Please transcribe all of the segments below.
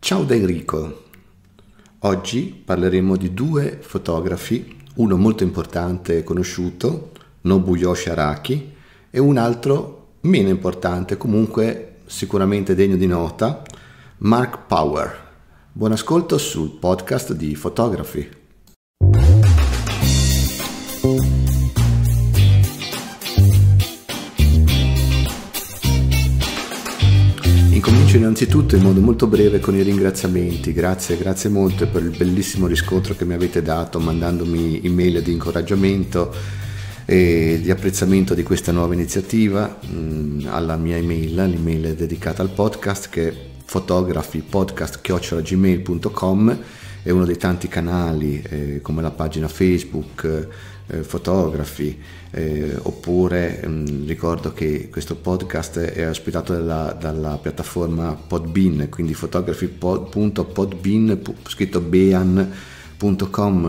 Ciao da Enrico. Oggi parleremo di due fotografi, uno molto importante e conosciuto, Nobuyoshi Araki, e un altro meno importante, comunque sicuramente degno di nota, Mark Power. Buon ascolto sul podcast di Fotografi. innanzitutto in modo molto breve con i ringraziamenti, grazie, grazie molto per il bellissimo riscontro che mi avete dato mandandomi email di incoraggiamento e di apprezzamento di questa nuova iniziativa mh, mm, alla mia email, l'email dedicata al podcast che è fotografi è uno dei tanti canali eh, come la pagina Facebook, eh, fotografi, eh, oppure mh, mm, ricordo che questo podcast è ospitato dalla, dalla piattaforma Podbean, quindi fotografi.podbean, scritto Bean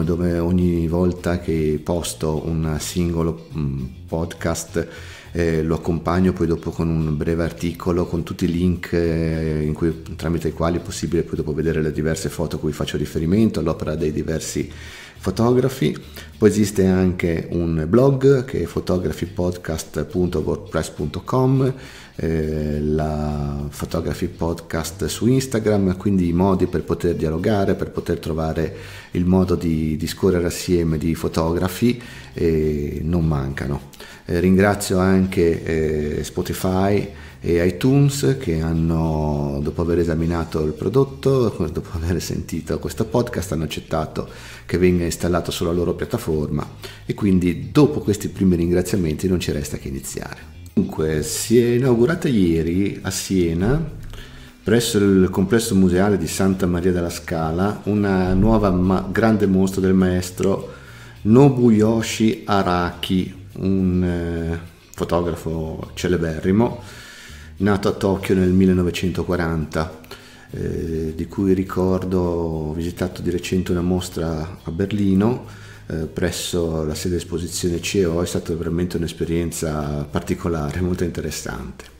dove ogni volta che posto un singolo mm, podcast eh, lo accompagno poi dopo con un breve articolo con tutti i link eh, cui, tramite i quali è possibile poi dopo vedere le diverse foto a cui faccio riferimento, l'opera dei diversi fotografi. Poi esiste anche un blog che è photographypodcast.wordpress.com, eh, la Photography Podcast su Instagram, quindi i modi per poter dialogare, per poter trovare il modo di discorrere assieme di fotografi eh, non mancano. Eh, ringrazio anche eh, Spotify e iTunes che hanno, dopo aver esaminato il prodotto, dopo aver sentito questo podcast, hanno accettato che venga installato sulla loro piattaforma e quindi dopo questi primi ringraziamenti non ci resta che iniziare. Dunque, si è inaugurata ieri a Siena, presso il complesso museale di Santa Maria della Scala, una nuova ma- grande mostra del maestro Nobuyoshi Araki, un eh, fotografo celeberrimo, nato a Tokyo nel 1940, eh, di cui ricordo ho visitato di recente una mostra a Berlino eh, presso la sede esposizione CEO, è stata veramente un'esperienza particolare, molto interessante.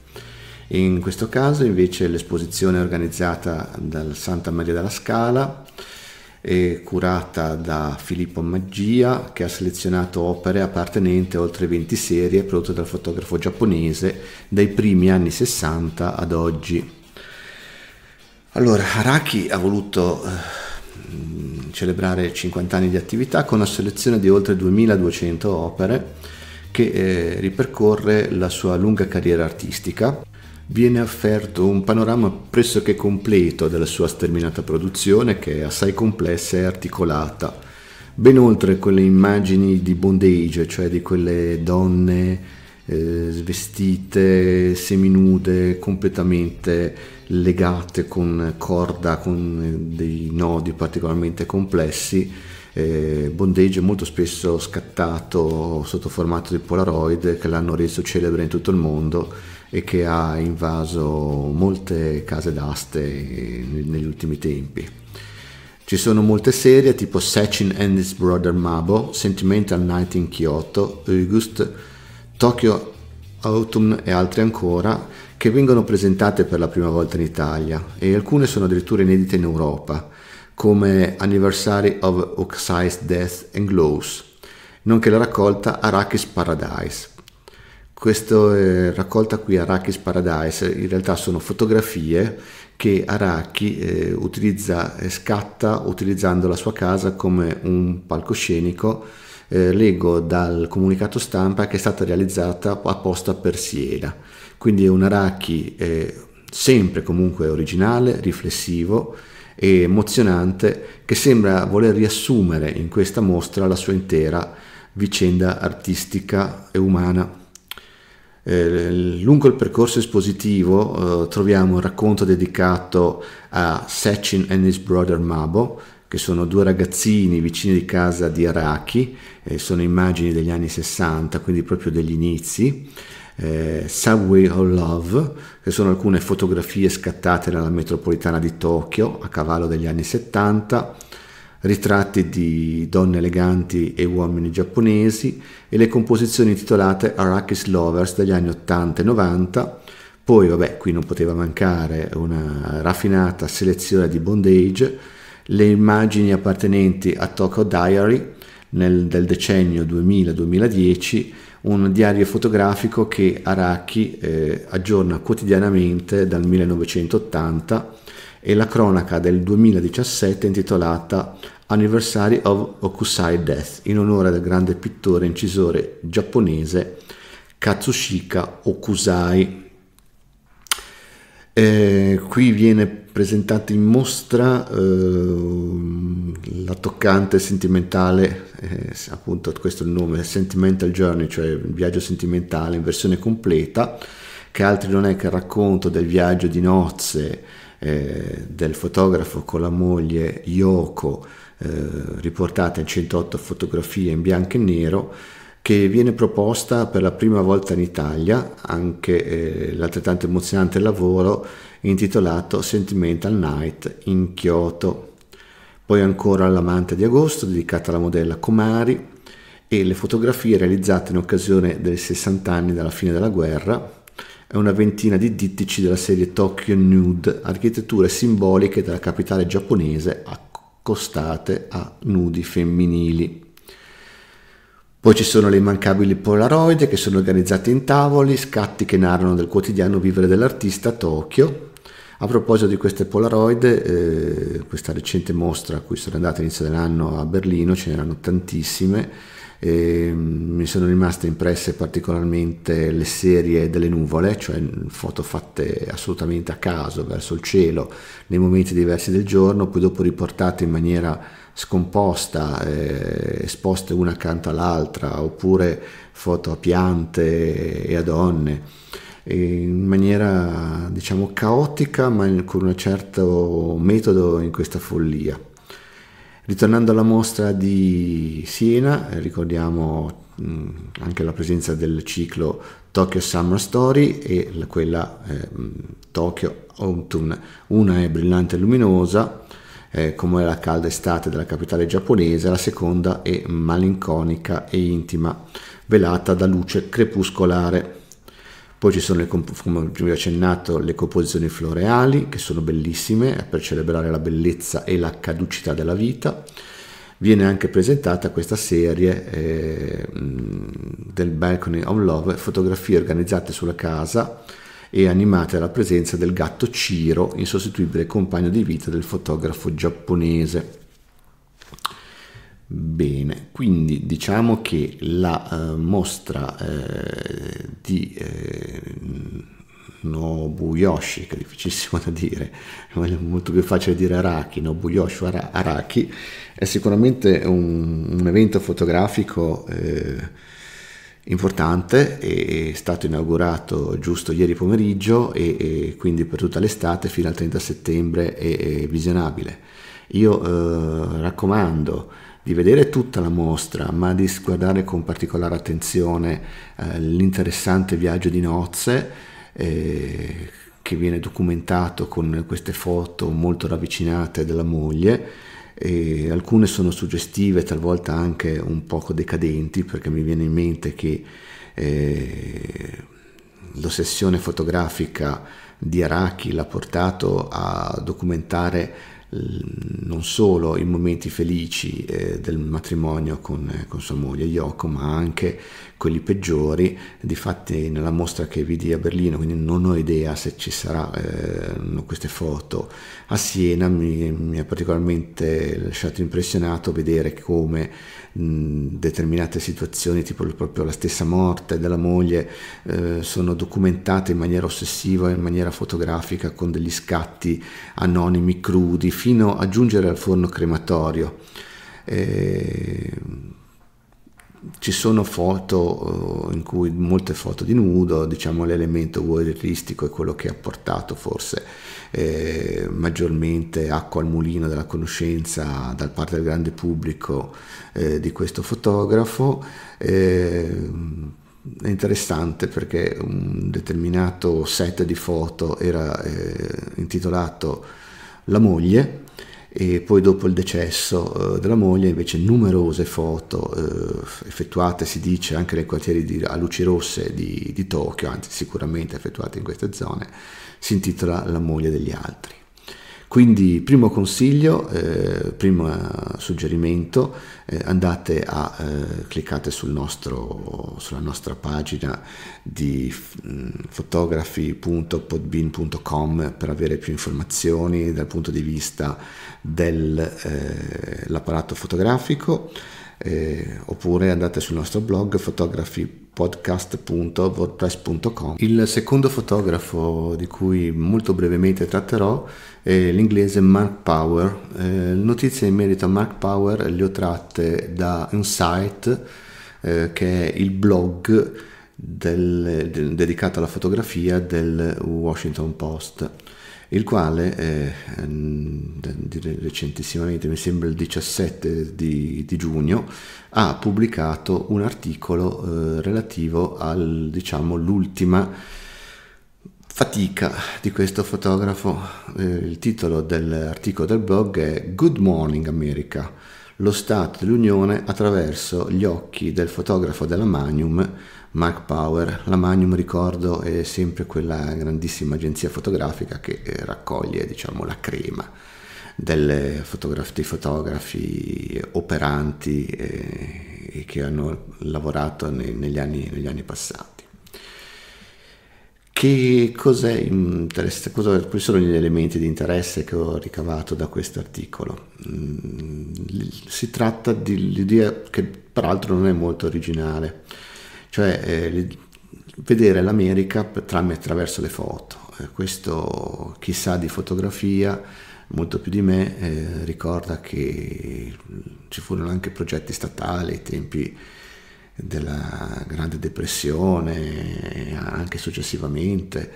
In questo caso invece l'esposizione è organizzata dal Santa Maria della Scala, è curata da Filippo Maggia che ha selezionato opere appartenenti a oltre 20 serie prodotte dal fotografo giapponese dai primi anni 60 ad oggi. Allora, Araki ha voluto eh, celebrare 50 anni di attività con una selezione di oltre 2200 opere che eh, ripercorre la sua lunga carriera artistica viene offerto un panorama pressoché completo della sua sterminata produzione che è assai complessa e articolata, ben oltre quelle immagini di bondage, cioè di quelle donne eh, svestite, seminude, completamente legate con corda, con eh, dei nodi particolarmente complessi. Eh, bondage molto spesso scattato sotto formato di Polaroid che l'hanno reso celebre in tutto il mondo e che ha invaso molte case d'aste negli ultimi tempi. Ci sono molte serie tipo Sachin and His Brother Mabo, Sentimental Night in Kyoto, August, Tokyo Autumn e altre ancora che vengono presentate per la prima volta in Italia e alcune sono addirittura inedite in Europa come Anniversary of Oxide's Death and Glows, nonché la raccolta Arakis Paradise. Questa eh, raccolta qui, Araki's Paradise, in realtà sono fotografie che Araki eh, utilizza, eh, scatta utilizzando la sua casa come un palcoscenico. Eh, leggo dal comunicato stampa che è stata realizzata apposta per Siena. Quindi è un Araki eh, sempre comunque originale, riflessivo e emozionante che sembra voler riassumere in questa mostra la sua intera vicenda artistica e umana. Eh, lungo il percorso espositivo eh, troviamo un racconto dedicato a Sachin e his brother Mabo, che sono due ragazzini vicini di casa di Araki, eh, sono immagini degli anni 60, quindi proprio degli inizi. Eh, Subway of Love, che sono alcune fotografie scattate nella metropolitana di Tokyo a cavallo degli anni 70 ritratti di donne eleganti e uomini giapponesi e le composizioni intitolate Arakis Lovers dagli anni 80 e 90. Poi, vabbè, qui non poteva mancare una raffinata selezione di bondage, le immagini appartenenti a Tokyo Diary nel, del decennio 2000-2010, un diario fotografico che Araki eh, aggiorna quotidianamente dal 1980 e la cronaca del 2017 intitolata Anniversary of Okusai Death in onore del grande pittore e incisore giapponese Katsushika Okusai. Eh, qui viene presentata in mostra eh, la toccante sentimentale, eh, appunto questo è il nome, Sentimental Journey, cioè il viaggio sentimentale in versione completa, che altri non è che il racconto del viaggio di nozze eh, del fotografo con la moglie Yoko, eh, riportata in 108 fotografie in bianco e nero, che viene proposta per la prima volta in Italia, anche eh, l'altrettanto emozionante lavoro intitolato Sentimental Night in Kyoto. Poi ancora L'amante di agosto, dedicata alla modella Comari, e le fotografie realizzate in occasione dei 60 anni dalla fine della guerra, e una ventina di dittici della serie Tokyo Nude, architetture simboliche della capitale giapponese accostate a nudi femminili. Poi ci sono le immancabili Polaroid che sono organizzate in tavoli, scatti che narrano del quotidiano vivere dell'artista a Tokyo, a proposito di queste Polaroid, eh, questa recente mostra a cui sono andato all'inizio dell'anno a Berlino, ce n'erano tantissime, e mm, mi sono rimaste impresse particolarmente le serie delle nuvole, cioè mm, foto fatte assolutamente a caso verso il cielo nei momenti diversi del giorno, poi dopo riportate in maniera scomposta, eh, esposte una accanto all'altra, oppure foto a piante e a donne in maniera diciamo caotica ma con un certo metodo in questa follia. Ritornando alla mostra di Siena, eh, ricordiamo mm, anche la presenza del ciclo Tokyo Summer Story e quella eh, mm, Tokyo Autumn. Una è brillante e luminosa, eh, come la calda estate della capitale giapponese, la seconda è malinconica e intima, velata da luce crepuscolare. Poi ci sono, le, come vi ho accennato, le composizioni floreali, che sono bellissime, per celebrare la bellezza e la caducità della vita. Viene anche presentata questa serie eh, del Balcony of Love, fotografie organizzate sulla casa e animate alla presenza del gatto Ciro, insostituibile compagno di vita del fotografo giapponese. Bene, quindi diciamo che la eh, mostra eh, di eh, Nobuyoshi, che è difficilissimo da dire, è molto più facile dire Araki, Nobuyoshi Ara- Araki, è sicuramente un, un evento fotografico eh, importante, è stato inaugurato giusto ieri pomeriggio e, e quindi per tutta l'estate fino al 30 settembre è, è visionabile. Io eh, raccomando di vedere tutta la mostra, ma di guardare con particolare attenzione eh, l'interessante viaggio di nozze eh, che viene documentato con queste foto molto ravvicinate della moglie. E alcune sono suggestive, talvolta anche un poco decadenti, perché mi viene in mente che eh, l'ossessione fotografica di Araki l'ha portato a documentare non solo i momenti felici eh, del matrimonio con, eh, con, sua moglie Yoko, ma anche quelli peggiori. Difatti nella mostra che vidi a Berlino, quindi non ho idea se ci saranno eh, queste foto a Siena, mi, mi ha particolarmente lasciato impressionato vedere come determinate situazioni, tipo proprio la stessa morte della moglie, eh, sono documentate in maniera ossessiva, in maniera fotografica, con degli scatti anonimi, crudi, fino a giungere al forno crematorio. Eh, ci sono foto eh, in cui molte foto di nudo, diciamo l'elemento voyeuristico è quello che ha portato forse eh, maggiormente acqua al mulino della conoscenza da parte del grande pubblico eh, di questo fotografo. Eh, è interessante perché un determinato set di foto era eh, intitolato la moglie e poi dopo il decesso eh, della moglie invece numerose foto eh, effettuate si dice anche nei quartieri di, a luci rosse di, di Tokyo, anzi sicuramente effettuate in queste zone, si intitola La moglie degli altri. Quindi primo consiglio, eh, primo eh, suggerimento, eh, andate a eh, cliccate sul nostro, sulla nostra pagina di photography.podbean.com mm, per avere più informazioni dal punto di vista dell'apparato eh, fotografico eh, oppure andate sul nostro blog fotografipodcast.wordpress.com. Il secondo fotografo di cui molto brevemente tratterò è l'inglese Mark Power. Eh, notizie in merito a Mark Power le ho tratte da un site eh, che è il blog del, del, dedicato alla fotografia del Washington Post il quale eh, recentissimamente, mi sembra il 17 di, di giugno, ha pubblicato un articolo eh, relativo al, diciamo, l'ultima fatica di questo fotografo. Eh, il titolo dell'articolo del blog è Good Morning America, lo Stato dell'Unione attraverso gli occhi del fotografo della Magnum Mac Power. La Magnum, ricordo, è sempre quella grandissima agenzia fotografica che eh, raccoglie diciamo, la crema delle fotograf- dei fotografi operanti eh, che hanno lavorato nei, negli, anni, negli, anni, passati. Che cos'è interesse, cosa, quali sono gli elementi di interesse che ho ricavato da questo articolo? Mm, si tratta dell'idea che peraltro non è molto originale cioè eh, vedere l'America tramite attraverso le foto. Eh, questo chi sa di fotografia molto più di me eh, ricorda che mm, ci furono anche progetti statali ai tempi della Grande Depressione, eh, anche successivamente,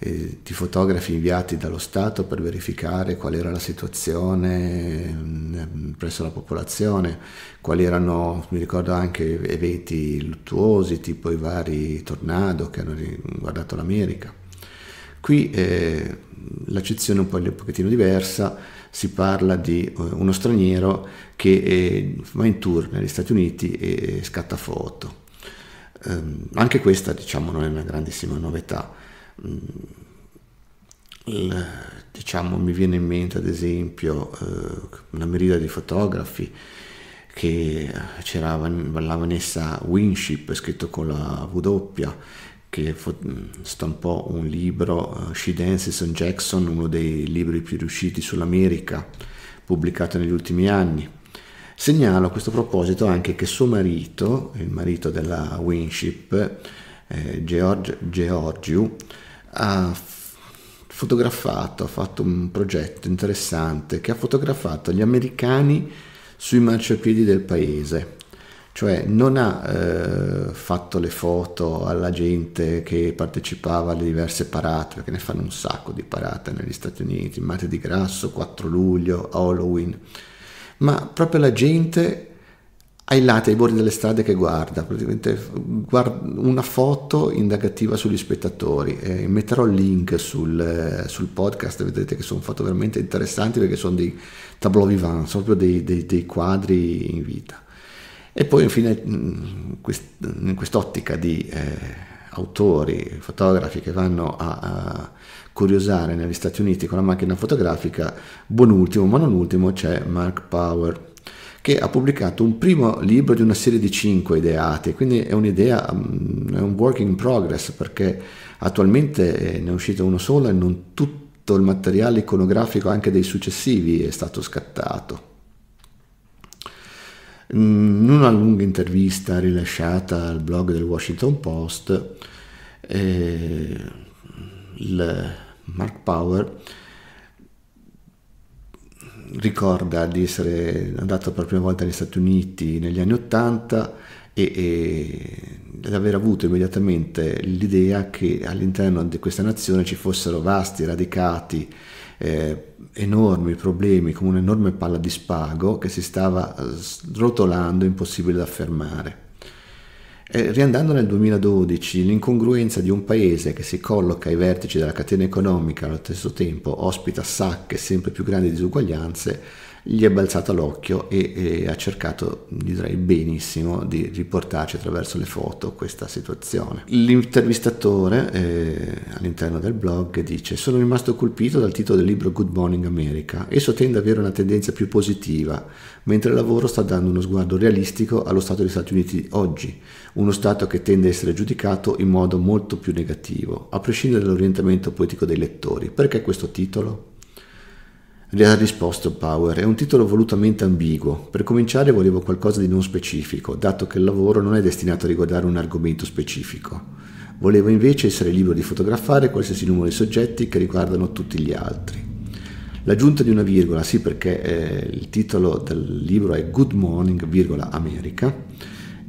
eh, di fotografi inviati dallo Stato per verificare qual era la situazione ehm, presso la popolazione, quali erano, mi ricordo anche eventi luttuosi tipo i vari tornado che hanno riguardato l'America. Qui eh, l'accezione è un, po', un pochettino diversa, si parla di eh, uno straniero che eh, va in tour negli Stati Uniti e, scatta foto. Ehm, anche questa diciamo non è una grandissima novità. Mm, il, diciamo, mi viene in mente ad esempio eh, una merida di fotografi che c'era la Vanessa Winship scritto con la W che stampò un libro, eh, She Dances on Jackson, uno dei libri più riusciti sull'America, pubblicato negli ultimi anni. Segnalo a questo proposito anche che suo marito, il marito della Winship, eh, George Georgiou, ha fotografato, ha fatto un progetto interessante che ha fotografato gli americani sui marciapiedi del paese cioè non ha eh, fatto le foto alla gente che partecipava alle diverse parate, perché ne fanno un sacco di parate negli Stati Uniti, Mate di Grasso, 4 luglio, Halloween, ma proprio la gente ai lati, ai bordi delle strade che guarda, praticamente guarda una foto indagativa sugli spettatori. Eh, metterò il link sul, sul, podcast, vedrete che sono foto veramente interessanti perché sono dei tableau vivant, sono proprio dei, dei, dei quadri in vita. E poi infine mm, in quest'ottica di eh, autori, fotografi che vanno a, a, curiosare negli Stati Uniti con la macchina fotografica, buon ultimo ma non ultimo c'è Mark Power che ha pubblicato un primo libro di una serie di cinque ideate, quindi è un'idea, mm, è un work in progress perché attualmente eh, ne è uscito uno solo e non tutto il materiale iconografico anche dei successivi è stato scattato in mm, una lunga intervista rilasciata al blog del Washington Post, eh, Mark Power ricorda di essere andato per la prima volta negli Stati Uniti negli anni Ottanta e di aver avuto immediatamente l'idea che all'interno di questa nazione ci fossero vasti, radicati, eh, enormi problemi, come un'enorme palla di spago che si stava eh, srotolando, impossibile da fermare. E eh, riandando nel 2012, l'incongruenza di un paese che si colloca ai vertici della catena economica allo stesso tempo ospita sacche sempre più grandi disuguaglianze gli è balzata l'occhio e, e ha cercato, direi benissimo, di riportarci attraverso le foto questa situazione. L'intervistatore eh, all'interno del blog dice sono rimasto colpito dal titolo del libro Good Morning America. Esso tende ad avere una tendenza più positiva, mentre il lavoro sta dando uno sguardo realistico allo Stato degli Stati Uniti oggi, uno Stato che tende a essere giudicato in modo molto più negativo, a prescindere dall'orientamento politico dei lettori. Perché questo titolo? Le ha risposto Power, è un titolo volutamente ambiguo. Per cominciare volevo qualcosa di non specifico, dato che il lavoro non è destinato a riguardare un argomento specifico. Volevo invece essere libero di fotografare qualsiasi numero di soggetti che riguardano tutti gli altri. L'aggiunta di una virgola, sì perché eh, il titolo del libro è Good Morning, virgola America,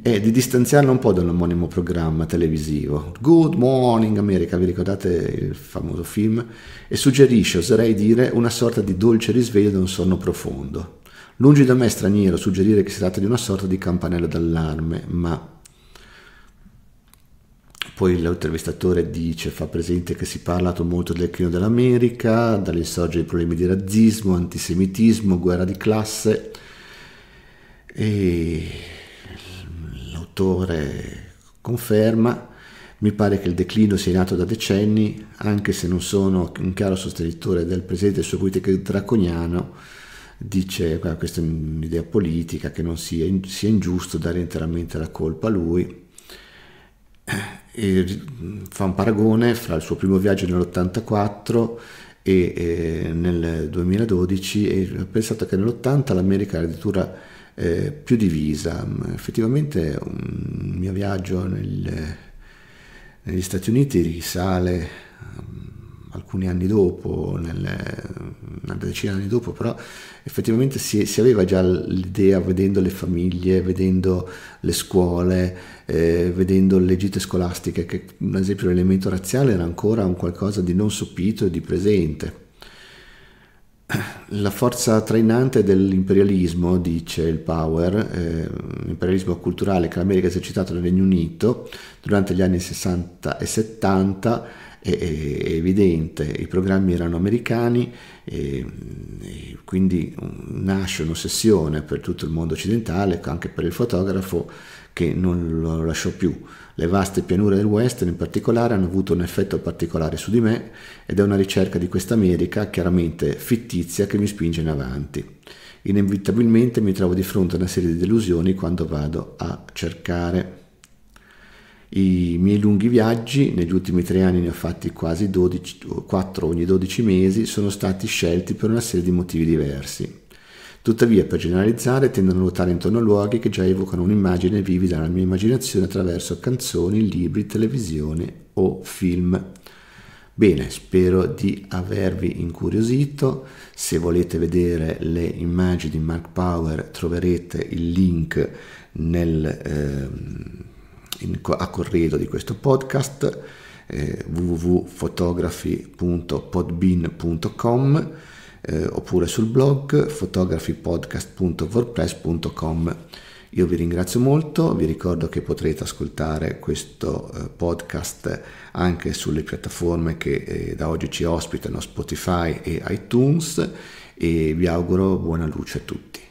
e di distanziarla un po' dall'omonimo programma televisivo. Good Morning America, vi ricordate il famoso film? E suggerisce, oserei dire, una sorta di dolce risveglio da un sonno profondo. Lungi da me straniero suggerire che si tratta di una sorta di campanello d'allarme, ma poi l'intervistatore dice, fa presente che si è parlato molto del crino dell'America, dall'insorgere di problemi di razzismo, antisemitismo, guerra di classe e l'autore conferma, mi pare che il declino sia nato da decenni, anche se non sono un chiaro sostenitore del presidente suo politico draconiano, dice che questa è un'idea politica, che non sia, sia ingiusto dare interamente la colpa a lui. E fa un paragone fra il suo primo viaggio nell'84 e, eh, nel 2012 e ho pensato che nell'80 l'America era addirittura eh, più divisa. Mm, effettivamente un mio viaggio nel, negli Stati Uniti risale um, alcuni anni dopo, nel, una decina di anni dopo, però effettivamente si, si aveva già l'idea, vedendo le famiglie, vedendo le scuole, eh, vedendo le gite scolastiche, che ad esempio l'elemento razziale era ancora un qualcosa di non sopito e di presente la forza trainante dell'imperialismo, dice il Power, eh, culturale che l'America ha esercitato nel Regno Unito durante gli anni 60 e 70, è, è evidente, i programmi erano americani e, e quindi nasce un'ossessione per tutto il mondo occidentale, anche per il fotografo, che non lo lasciò più. Le vaste pianure del western in particolare hanno avuto un effetto particolare su di me ed è una ricerca di questa America chiaramente fittizia che mi spinge in avanti. Inevitabilmente mi trovo di fronte a una serie di delusioni quando vado a cercare i miei lunghi viaggi, negli ultimi tre anni ne ho fatti quasi 12, 4 ogni 12 mesi, sono stati scelti per una serie di motivi diversi. Tuttavia, per generalizzare, tendo a ruotare intorno a luoghi che già evocano un'immagine vivida nella mia immaginazione attraverso canzoni, libri, televisione o film. Bene, spero di avervi incuriosito. Se volete vedere le immagini di Mark Power troverete il link nel... Ehm, in, a corredo di questo podcast eh, www.photography.podbean.com eh, oppure sul blog photographypodcast.wordpress.com. Io vi ringrazio molto, vi ricordo che potrete ascoltare questo eh, podcast anche sulle piattaforme che eh, da oggi ci ospitano Spotify e iTunes e vi auguro buona luce a tutti.